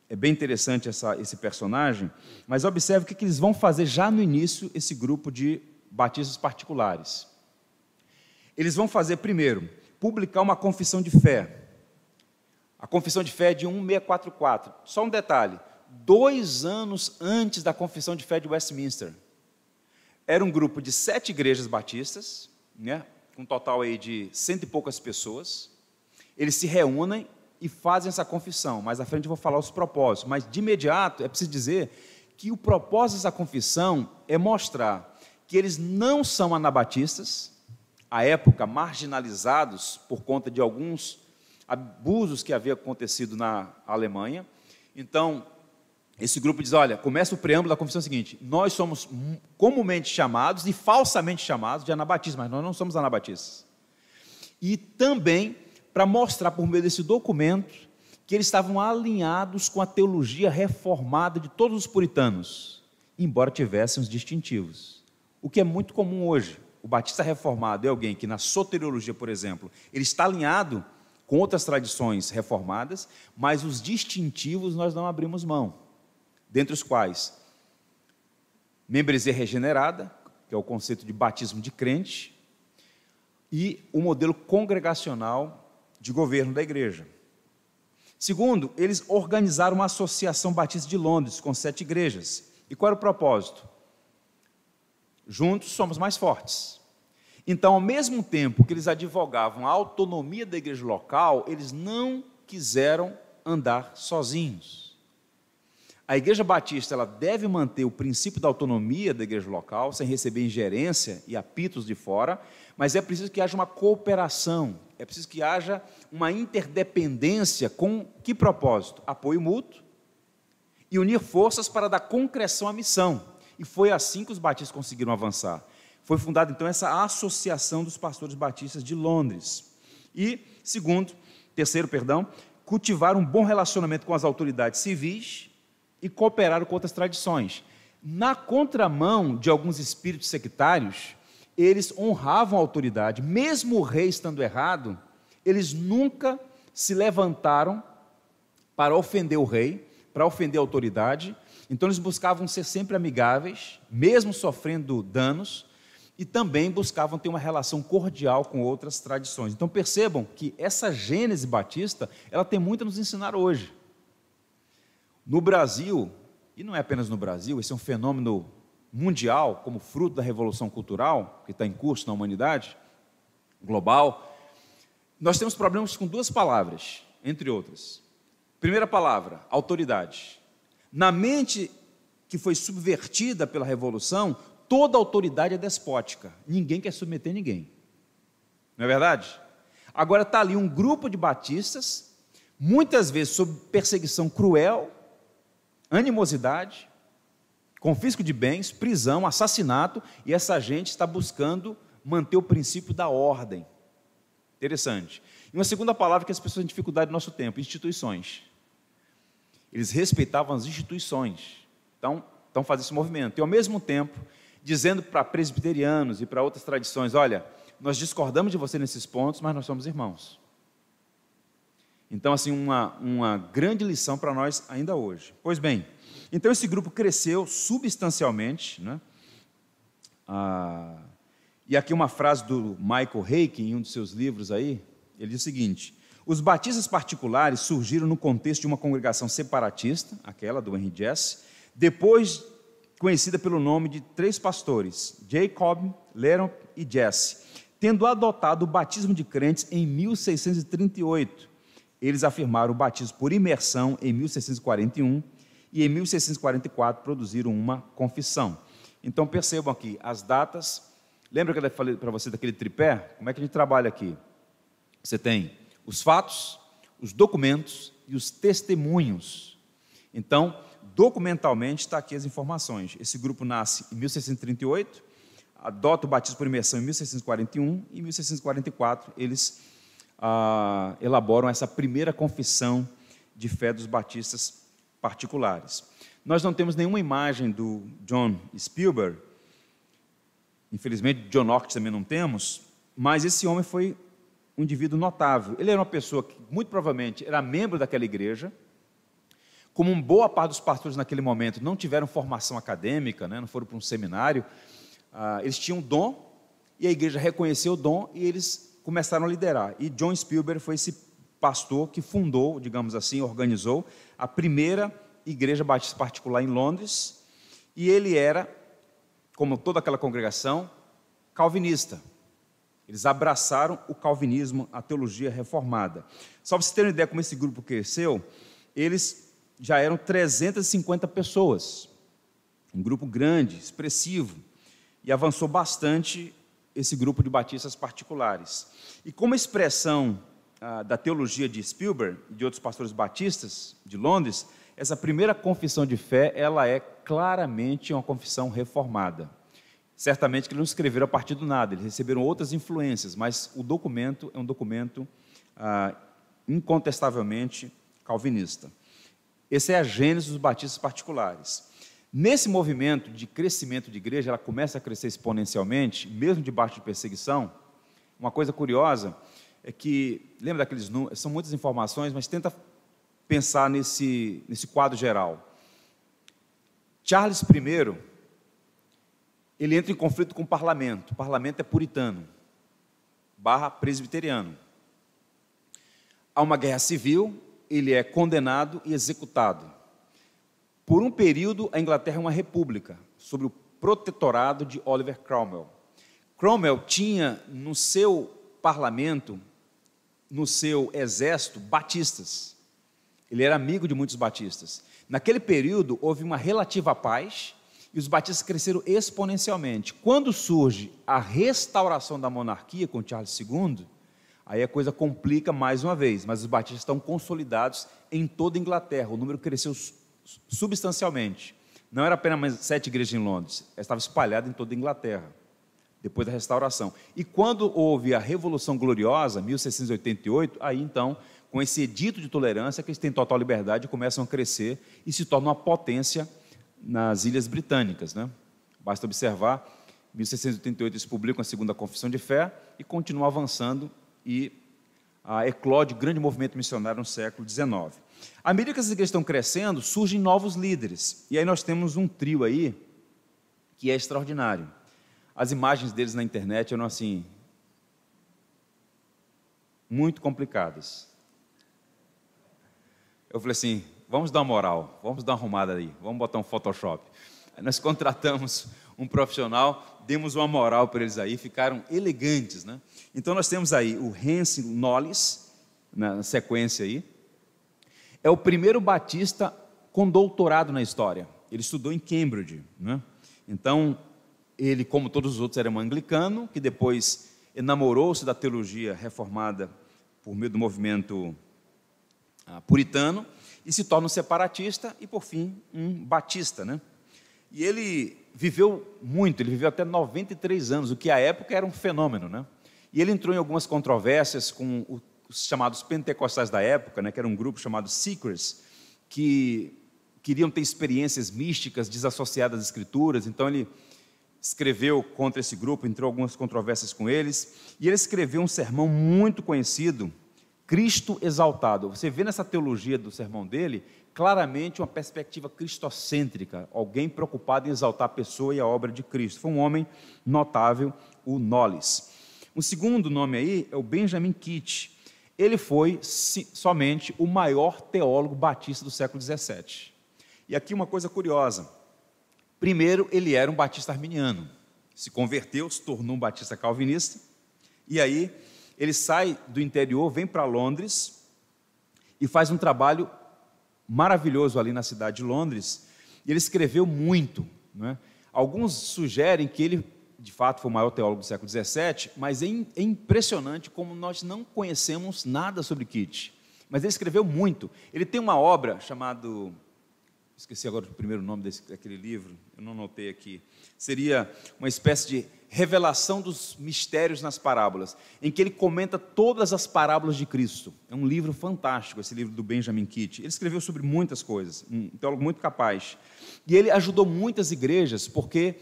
É bem interessante essa, esse personagem, mas observe o que, que eles vão fazer já no início, esse grupo de batistas particulares. Eles vão fazer, primeiro, publicar uma confissão de fé, a confissão de fé é de 1644. Só um detalhe: dois anos antes da confissão de fé de Westminster. Era um grupo de sete igrejas batistas, né, com um total aí de cento e poucas pessoas. Eles se reúnem e fazem essa confissão. Mais à frente eu vou falar os propósitos, mas de imediato é preciso dizer que o propósito dessa confissão é mostrar que eles não são anabatistas, à época marginalizados por conta de alguns abusos que havia acontecido na Alemanha. Então, esse grupo diz: olha, começa o preâmbulo da confissão seguinte: nós somos comumente chamados e falsamente chamados de anabatistas, mas nós não somos anabatistas. E também para mostrar por meio desse documento que eles estavam alinhados com a teologia reformada de todos os puritanos, embora tivessem os distintivos. O que é muito comum hoje. O batista reformado é alguém que, na soteriologia, por exemplo, ele está alinhado com outras tradições reformadas, mas os distintivos nós não abrimos mão, dentre os quais membresia regenerada, que é o conceito de batismo de crente, e o modelo congregacional de governo da igreja. Segundo, eles organizaram uma associação batista de Londres com sete igrejas. E qual era o propósito? Juntos somos mais fortes. Então, ao mesmo tempo que eles advogavam a autonomia da igreja local, eles não quiseram andar sozinhos. A igreja batista ela deve manter o princípio da autonomia da igreja local, sem receber ingerência e apitos de fora, mas é preciso que haja uma cooperação, é preciso que haja uma interdependência com que propósito? Apoio mútuo e unir forças para dar concreção à missão. E foi assim que os batistas conseguiram avançar. Foi fundada então essa Associação dos Pastores Batistas de Londres. E, segundo, terceiro, perdão, cultivar um bom relacionamento com as autoridades civis e cooperaram com outras tradições. Na contramão de alguns espíritos sectários, eles honravam a autoridade, mesmo o rei estando errado, eles nunca se levantaram para ofender o rei, para ofender a autoridade. Então eles buscavam ser sempre amigáveis, mesmo sofrendo danos, e também buscavam ter uma relação cordial com outras tradições. Então percebam que essa Gênese Batista, ela tem muito a nos ensinar hoje. No Brasil, e não é apenas no Brasil, esse é um fenômeno mundial, como fruto da revolução cultural que está em curso na humanidade global, nós temos problemas com duas palavras, entre outras. Primeira palavra, autoridade. Na mente que foi subvertida pela revolução, toda autoridade é despótica, ninguém quer submeter ninguém. Não é verdade? Agora está ali um grupo de batistas, muitas vezes sob perseguição cruel, animosidade, confisco de bens, prisão, assassinato, e essa gente está buscando manter o princípio da ordem. Interessante. E uma segunda palavra que as pessoas têm dificuldade no nosso tempo: instituições. Eles respeitavam as instituições. Então, então fazendo esse movimento. E ao mesmo tempo, dizendo para presbiterianos e para outras tradições: olha, nós discordamos de você nesses pontos, mas nós somos irmãos. Então, assim, uma, uma grande lição para nós ainda hoje. Pois bem, então esse grupo cresceu substancialmente, né? Ah, e aqui uma frase do Michael Hake, em um dos seus livros aí, ele diz o seguinte: os batistas particulares surgiram no contexto de uma congregação separatista, aquela do Henry Jess, depois conhecida pelo nome de três pastores, Jacob, Leron e Jesse, tendo adotado o batismo de crentes em 1638. Eles afirmaram o batismo por imersão em 1641 e em 1644 produziram uma confissão. Então percebam aqui as datas. Lembra que eu falei para você daquele tripé? Como é que a gente trabalha aqui? Você tem os fatos, os documentos e os testemunhos. Então, documentalmente está aqui as informações. Esse grupo nasce em 1638, adota o batismo por imersão em 1641 e em 1644 eles ah, elaboram essa primeira confissão de fé dos batistas particulares. Nós não temos nenhuma imagem do John Spielberg, infelizmente John Ox também não temos, mas esse homem foi um indivíduo notável. Ele era uma pessoa que muito provavelmente era membro daquela igreja, como uma boa parte dos pastores naquele momento não tiveram formação acadêmica, né, não foram para um seminário, ah, eles tinham dom e a igreja reconheceu o dom e eles começaram a liderar. E John Spielberg foi esse pastor que fundou, digamos assim, organizou a primeira igreja batista particular em Londres. E ele era, como toda aquela congregação, calvinista. Eles abraçaram o calvinismo, a teologia reformada. Só para você ter uma ideia como esse grupo cresceu, eles já eram 350 pessoas, um grupo grande, expressivo, e avançou bastante esse grupo de batistas particulares. E como expressão ah, da teologia de Spielberg e de outros pastores batistas de Londres, essa primeira confissão de fé, ela é claramente uma confissão reformada. Certamente que eles não escreveram a partir do nada, eles receberam outras influências, mas o documento é um documento ah, incontestavelmente calvinista. Essa é a gênese dos batistas particulares. Nesse movimento de crescimento de igreja, ela começa a crescer exponencialmente, mesmo debaixo de perseguição. Uma coisa curiosa é que, lembra daqueles números, são muitas informações, mas tenta pensar nesse, nesse quadro geral. Charles I, ele entra em conflito com o parlamento. O parlamento é puritano, barra presbiteriano. Há uma guerra civil, ele é condenado e executado. Por um período, a Inglaterra é uma república, sob o protetorado de Oliver Cromwell. Cromwell tinha no seu parlamento, no seu exército, batistas. Ele era amigo de muitos batistas. Naquele período, houve uma relativa paz e os batistas cresceram exponencialmente. Quando surge a restauração da monarquia com Charles II, Aí a coisa complica mais uma vez, mas os batistas estão consolidados em toda a Inglaterra. O número cresceu substancialmente. Não era apenas sete igrejas em Londres, estava espalhada em toda a Inglaterra, depois da restauração. E quando houve a Revolução Gloriosa, 1688, aí então, com esse edito de tolerância, que eles têm total liberdade, começam a crescer e se tornam uma potência nas Ilhas Britânicas. Né? Basta observar, 1688 eles publicam a Segunda Confissão de Fé e continuam avançando e ah, eclode o grande movimento missionário no século XIX. À medida que essas igrejas estão crescendo, surgem novos líderes. E aí nós temos um trio aí que é extraordinário. As imagens deles na internet eram assim muito complicadas. Eu falei assim, vamos dar uma moral, vamos dar uma arrumada aí, vamos botar um Photoshop. Aí nós contratamos um profissional demos uma moral para eles aí, ficaram elegantes, né? Então nós temos aí o Hans Nolles, na sequência aí, é o primeiro batista com doutorado na história, ele estudou em Cambridge, né? Então, ele, como todos os outros, era um anglicano, que depois enamorou-se da teologia reformada por meio do movimento ah, puritano, e se torna um separatista e, por fim, um batista, né? E ele viveu muito, ele viveu até 93 anos, o que à época era um fenômeno, né? E ele entrou em algumas controvérsias com os chamados pentecostais da época, né, que era um grupo chamado Seekers, que queriam ter experiências místicas desassociadas às escrituras, então ele escreveu contra esse grupo, entrou em algumas controvérsias com eles, e ele escreveu um sermão muito conhecido, Cristo exaltado. Você vê nessa teologia do sermão dele claramente uma perspectiva cristocêntrica, alguém preocupado em exaltar a pessoa e a obra de Cristo. Foi um homem notável, o Nolles. Um segundo nome aí é o Benjamin Kitt. Ele foi somente o maior teólogo batista do século XVII. E aqui uma coisa curiosa. Primeiro, ele era um batista arminiano, se converteu, se tornou um batista calvinista, e aí ele sai do interior, vem para Londres e faz um trabalho maravilhoso ali na cidade de Londres, e ele escreveu muito. Né? Alguns sugerem que ele, de fato, foi o maior teólogo do século XVII, mas é, é, impressionante como nós não conhecemos nada sobre Kit. Mas ele escreveu muito. Ele tem uma obra chamada esqueci agora o primeiro nome desse, daquele livro, eu não notei aqui, seria uma espécie de Revelação dos Mistérios nas Parábolas, em que ele comenta todas as parábolas de Cristo. É um livro fantástico, esse livro do Benjamin Kitt. Ele escreveu sobre muitas coisas, um teólogo muito capaz. E ele ajudou muitas igrejas, porque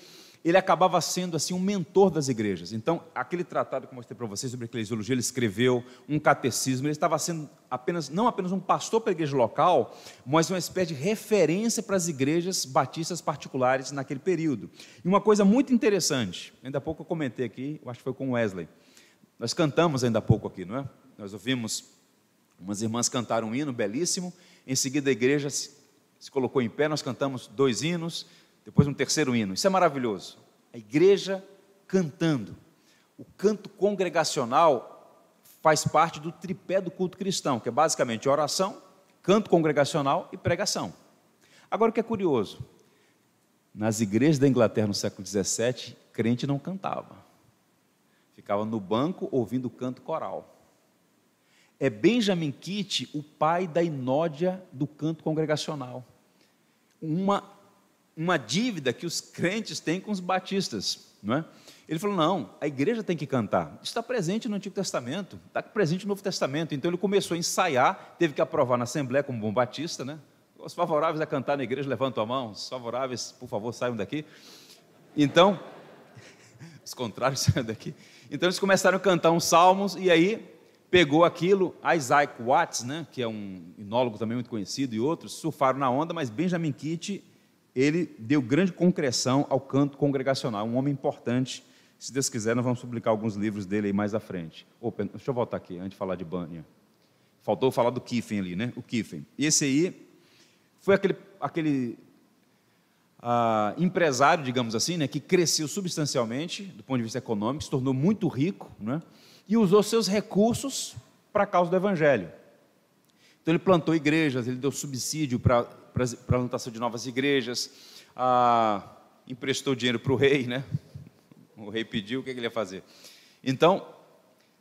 ele acabava sendo assim um mentor das igrejas. Então, aquele tratado que eu mostrei para vocês sobre eclesiologia, ele escreveu um catecismo, ele estava sendo apenas não apenas um pastor para a igreja local, mas uma espécie de referência para as igrejas batistas particulares naquele período. E uma coisa muito interessante, ainda há pouco eu comentei aqui, eu acho que foi com Wesley. Nós cantamos ainda há pouco aqui, não é? Nós ouvimos umas irmãs cantar um hino belíssimo, em seguida a igreja se colocou em pé, nós cantamos dois hinos, depois um terceiro hino. Isso é maravilhoso. A igreja cantando. O canto congregacional faz parte do tripé do culto cristão, que é basicamente oração, canto congregacional e pregação. Agora o que é curioso, nas igrejas da Inglaterra no século XVII, crente não cantava. Ficava no banco ouvindo o canto coral. É Benjamin Kitt, o pai da inódia do canto congregacional. Uma uma dívida que os crentes têm com os batistas, não é? Ele falou: não, a igreja tem que cantar. Isso está presente no Antigo Testamento, está presente no Novo Testamento. Então ele começou a ensaiar, teve que aprovar na Assembleia como bom batista, né? Os favoráveis a cantar na igreja, levantam a mão. Os favoráveis, por favor, saiam daqui. Então, [laughs] os contrários [laughs] saiam daqui. Então eles começaram a cantar uns salmos e aí pegou aquilo. Isaac Watts, né, que é um sinólogo também muito conhecido, e outros surfaram na onda, mas Benjamin Kitt ele deu grande concreção ao canto congregacional, um homem importante. Se Deus quiser, nós vamos publicar alguns livros dele aí mais à frente. Opa, deixa eu voltar aqui, antes de falar de Bunyan. Faltou falar do Kiffen ali, né? O Kiffen. E esse aí foi aquele, aquele ah, empresário, digamos assim, né, que cresceu substancialmente do ponto de vista econômico, se tornou muito rico, né, e usou seus recursos para a causa do Evangelho. Então ele plantou igrejas, ele deu subsídio para para a plantação de novas igrejas, ah, emprestou dinheiro para o rei, né? O rei pediu, o que, é que ele ia fazer? Então,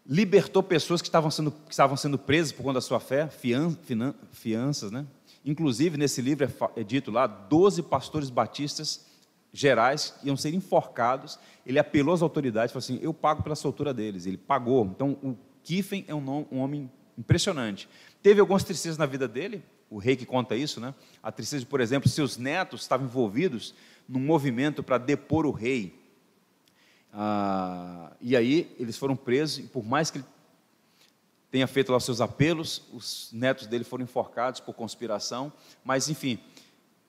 libertou pessoas que estavam sendo, que estavam sendo presas por conta da sua fé, fian, finan, fianças, né? Inclusive, nesse livro é, é dito lá, 12 pastores batistas gerais iam ser enforcados. Ele apelou às autoridades, falou assim: Eu pago pela soltura deles. Ele pagou. Então, o Kiffen é um, um homem impressionante. Teve algumas tristezas na vida dele, o rei que conta isso, né? A tristeza, por exemplo, seus netos estavam envolvidos num movimento para depor o rei. Ah, e aí eles foram presos, e por mais que ele tenha feito lá os seus apelos, os netos dele foram enforcados por conspiração, mas enfim,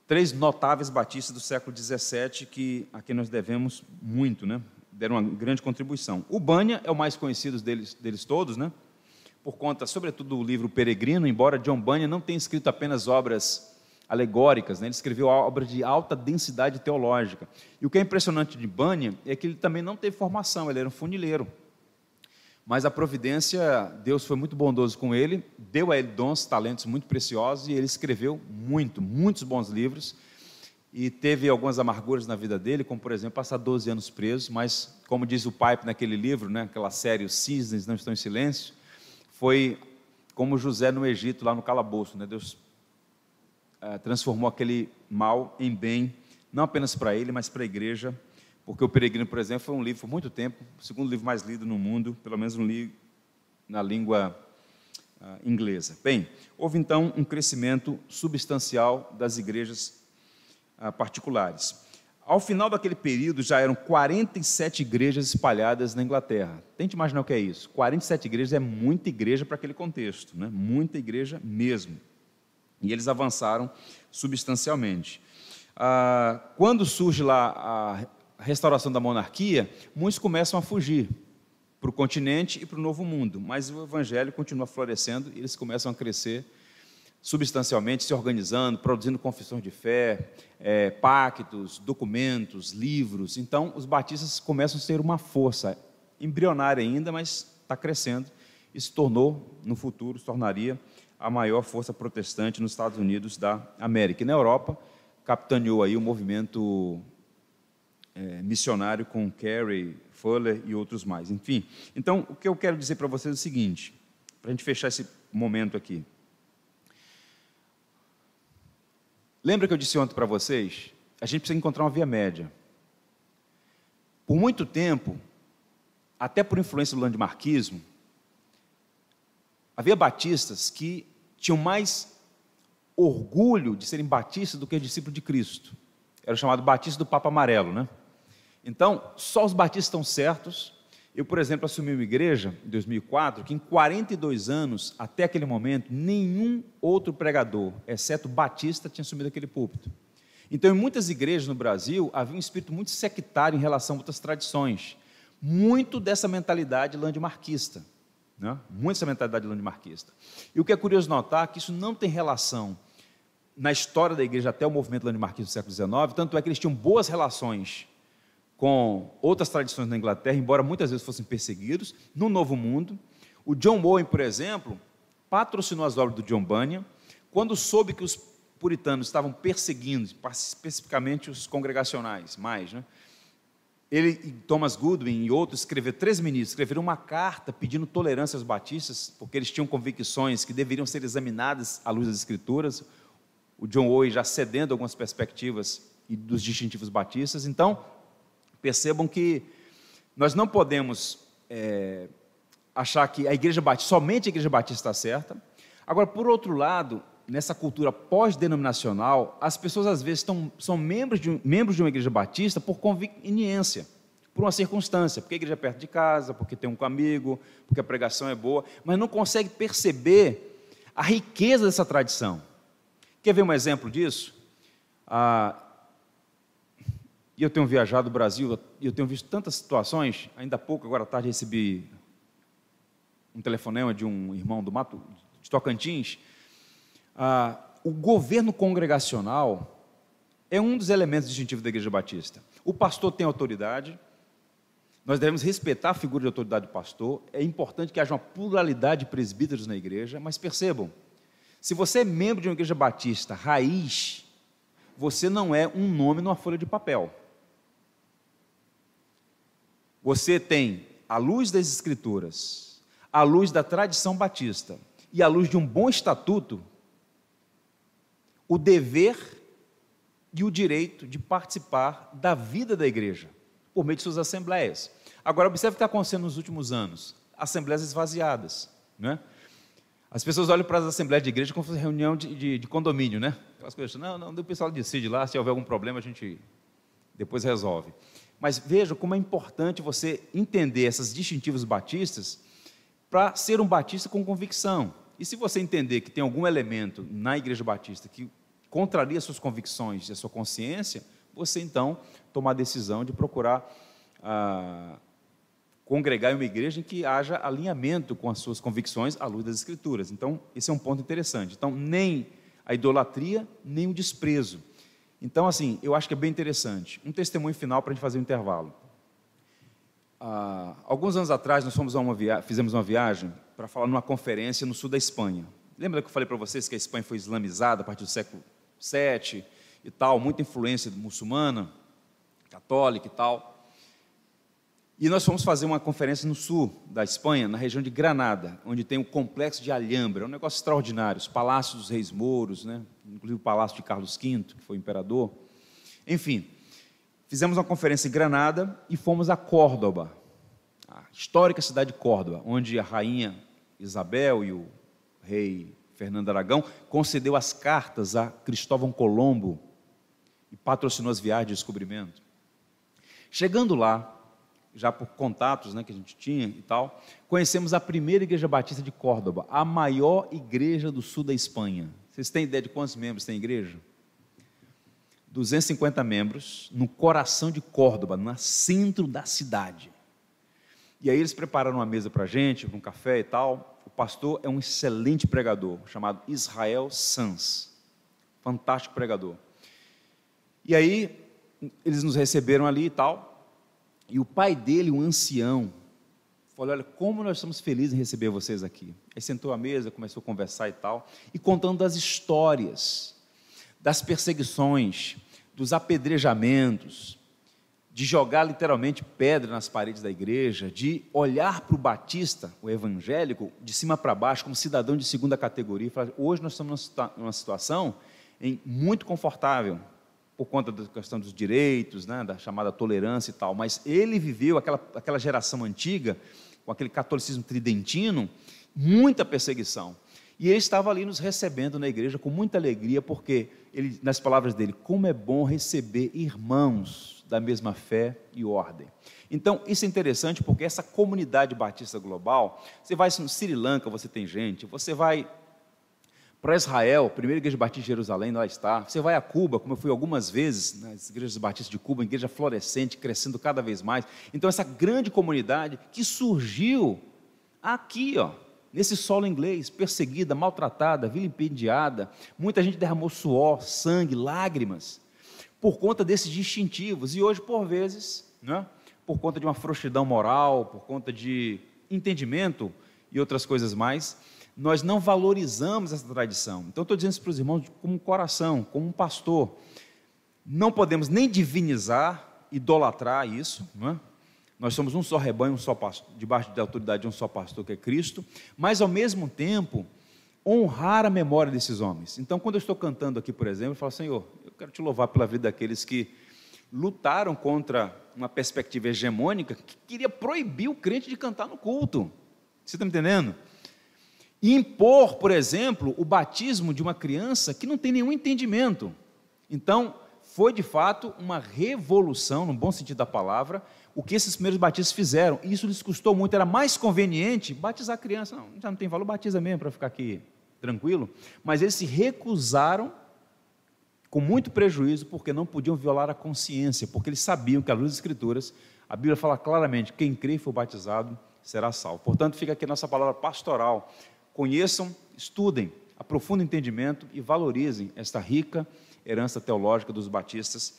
três notáveis batistas do século XVII que a quem nós devemos muito, né? Deram uma grande contribuição. O Banha é o mais conhecido deles, deles todos, né? por conta, sobretudo, do livro Peregrino, embora John Bunyan não tenha escrito apenas obras alegóricas, né? ele escreveu obras de alta densidade teológica. E o que é impressionante de Bunyan é que ele também não teve formação, ele era um funileiro. Mas a providência, Deus foi muito bondoso com ele, deu a ele dons, talentos muito preciosos, e ele escreveu muito, muitos bons livros, e teve algumas amarguras na vida dele, como, por exemplo, passar 12 anos preso, mas, como diz o Pipe naquele livro, né, aquela série Os Cisnes Não Estão em Silêncio, foi como José no Egito, lá no calabouço, né? Deus é, transformou aquele mal em bem, não apenas para ele, mas para a igreja, porque o Peregrino, por exemplo, foi um livro por muito tempo, o segundo livro mais lido no mundo, pelo menos um livro na língua ah, inglesa. Bem, houve então um crescimento substancial das igrejas ah, particulares. Ao final daquele período, já eram 47 igrejas espalhadas na Inglaterra. Tente imaginar o que é isso. 47 igrejas é muita igreja para aquele contexto, né? muita igreja mesmo. E eles avançaram substancialmente. Ah, quando surge lá a restauração da monarquia, muitos começam a fugir para o continente e para o novo mundo, mas o evangelho continua florescendo e eles começam a crescer substancialmente se organizando, produzindo confissões de fé, é, pactos, documentos, livros. Então, os batistas começam a ser uma força embrionária ainda, mas está crescendo e se tornou, no futuro, se tornaria a maior força protestante nos Estados Unidos da América. E na Europa, capitaneou aí o movimento é, missionário com Carey, Fuller e outros mais. Enfim, então, o que eu quero dizer para vocês é o seguinte, para a gente fechar esse momento aqui. Lembra que eu disse ontem para vocês? A gente precisa encontrar uma via média. Por muito tempo, até por influência do landmarquismo, havia batistas que tinham mais orgulho de serem batistas do que discípulos de Cristo. Era o chamado batista do Papa Amarelo, né? Então, só os batistas estão certos, eu, por exemplo, assumi uma igreja em 2004 que, em 42 anos, até aquele momento, nenhum outro pregador, exceto Batista, tinha assumido aquele púlpito. Então, em muitas igrejas no Brasil, havia um espírito muito sectário em relação a outras tradições. Muito dessa mentalidade landmarquista. Né? Muito dessa mentalidade landmarquista. E o que é curioso notar é que isso não tem relação na história da igreja até o movimento landmarquista do século XIX, tanto é que eles tinham boas relações com outras tradições na Inglaterra, embora muitas vezes fossem perseguidos, no Novo Mundo. O John Owen, por exemplo, patrocinou as obras do John Bunyan. Quando soube que os puritanos estavam perseguindo, especificamente os congregacionais, mais, né? Ele e Thomas Goodwin e outros escreveram, três ministros, escreveram uma carta pedindo tolerância aos batistas, porque eles tinham convicções que deveriam ser examinadas à luz das escrituras. O John Owen já cedendo algumas perspectivas e dos distintivos batistas. Então, Percebam que nós não podemos é, achar que a Igreja Batista, somente a Igreja Batista está certa. Agora, por outro lado, nessa cultura pós-denominacional, as pessoas às vezes estão, são membros de, membros de uma Igreja Batista por conveniência, por uma circunstância, porque a igreja é perto de casa, porque tem um amigo, porque a pregação é boa, mas não consegue perceber a riqueza dessa tradição. Quer ver um exemplo disso? Ah, e eu tenho viajado o Brasil, e eu tenho visto tantas situações. Ainda há pouco, agora à tarde, recebi um telefonema de um irmão do Mato, de Tocantins. Ah, o governo congregacional é um dos elementos distintivos da Igreja Batista. O pastor tem autoridade, nós devemos respeitar a figura de autoridade do pastor. É importante que haja uma pluralidade de presbíteros na igreja, mas percebam: se você é membro de uma igreja batista raiz, você não é um nome numa folha de papel. Você tem a luz das Escrituras, a luz da tradição batista e a luz de um bom estatuto, o dever e o direito de participar da vida da igreja por meio de suas assembleias. Agora, observe o que está acontecendo nos últimos anos: assembleias esvaziadas. Né? As pessoas olham para as assembleias de igreja como reunião de, de, de condomínio, né? Aquelas coisas, não, não, o pessoal decide lá, se houver algum problema a gente depois resolve. Mas veja como é importante você entender essas distintivos batistas para ser um batista com convicção. E se você entender que tem algum elemento na igreja batista que contraria suas convicções e a sua consciência, você então tomar a decisão de procurar ah, congregar em uma igreja em que haja alinhamento com as suas convicções à luz das escrituras. Então, esse é um ponto interessante. Então, nem a idolatria, nem o desprezo então, assim, eu acho que é bem interessante. Um testemunho final para a gente fazer um intervalo. Ah, alguns anos atrás, nós fomos uma fizemos uma viagem para falar numa conferência no sul da Espanha. Lembra que eu falei para vocês que a Espanha foi islamizada a partir do século VII e tal, muita influência muçulmana, católica e tal. E nós fomos fazer uma conferência no sul da Espanha, na região de Granada, onde tem o complexo de Alhambra, é um negócio extraordinário, os palácios dos reis mouros, né? inclusive o palácio de Carlos V, que foi imperador. Enfim, fizemos uma conferência em Granada e fomos a Córdoba, a histórica cidade de Córdoba, onde a rainha Isabel e o rei Fernando Aragão concedeu as cartas a Cristóvão Colombo e patrocinou as viagens de descobrimento. Chegando lá, já por contatos né, que a gente tinha e tal, conhecemos a primeira igreja batista de Córdoba, a maior igreja do sul da Espanha. Vocês têm ideia de quantos membros tem a igreja? 250 membros, no coração de Córdoba, no centro da cidade. E aí eles prepararam uma mesa para a gente, um café e tal. O pastor é um excelente pregador, chamado Israel Sanz. Fantástico pregador. E aí eles nos receberam ali e tal. E o pai dele, um ancião, falou: Olha, como nós estamos felizes em receber vocês aqui. Aí sentou à mesa, começou a conversar e tal, e contando das histórias, das perseguições, dos apedrejamentos, de jogar literalmente pedra nas paredes da igreja, de olhar para o batista, o evangélico, de cima para baixo, como cidadão de segunda categoria, e falar: Hoje nós estamos numa situação em, muito confortável por conta da questão dos direitos, né, da chamada tolerância e tal, mas ele viveu aquela, aquela geração antiga, com aquele catolicismo tridentino, muita perseguição. E ele estava ali nos recebendo na igreja com muita alegria, porque ele, nas palavras dele, como é bom receber irmãos da mesma fé e ordem. Então, isso é interessante porque essa comunidade batista global, você vai no Sri Lanka, você tem gente, você vai para Israel, primeira igreja batista de Jerusalém, lá está. Você vai a Cuba, como eu fui algumas vezes nas igrejas batistas de Cuba, igreja florescente, crescendo cada vez mais. Então, essa grande comunidade que surgiu aqui, ó, nesse solo inglês, perseguida, maltratada, vilipendiada, muita gente derramou suor, sangue, lágrimas, por conta desses distintivos. E hoje, por vezes, né, por conta de uma frouxidão moral, por conta de entendimento e outras coisas mais, nós não valorizamos essa tradição. Então, estou dizendo isso para os irmãos como coração, como um pastor. Não podemos nem divinizar, idolatrar isso, não é? Nós somos um só rebanho, um só pastor, debaixo da autoridade de um só pastor que é Cristo, mas ao mesmo tempo honrar a memória desses homens. Então, quando eu estou cantando aqui, por exemplo, eu falo, Senhor, eu quero te louvar pela vida daqueles que lutaram contra uma perspectiva hegemônica que queria proibir o crente de cantar no culto. Você está me entendendo? e impor, por exemplo, o batismo de uma criança que não tem nenhum entendimento. Então, foi de fato uma revolução, no bom sentido da palavra, o que esses primeiros batistas fizeram. E isso lhes custou muito, era mais conveniente batizar a criança. Não, já não tem valor, batiza mesmo para ficar aqui tranquilo. Mas eles se recusaram com muito prejuízo, porque não podiam violar a consciência, porque eles sabiam que, à luz das Escrituras, a Bíblia fala claramente: quem crê e for batizado será salvo. Portanto, fica aqui a nossa palavra pastoral Conheçam, estudem, aprofundem o entendimento e valorizem esta rica herança teológica dos batistas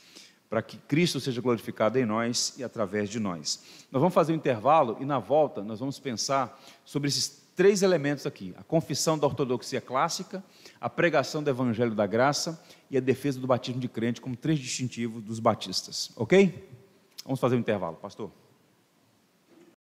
para que Cristo seja glorificado em nós e através de nós. Nós vamos fazer um intervalo e na volta nós vamos pensar sobre esses três elementos aqui: a confissão da ortodoxia clássica, a pregação do evangelho da graça e a defesa do batismo de crente como três distintivos dos batistas. OK? Vamos fazer um intervalo, pastor.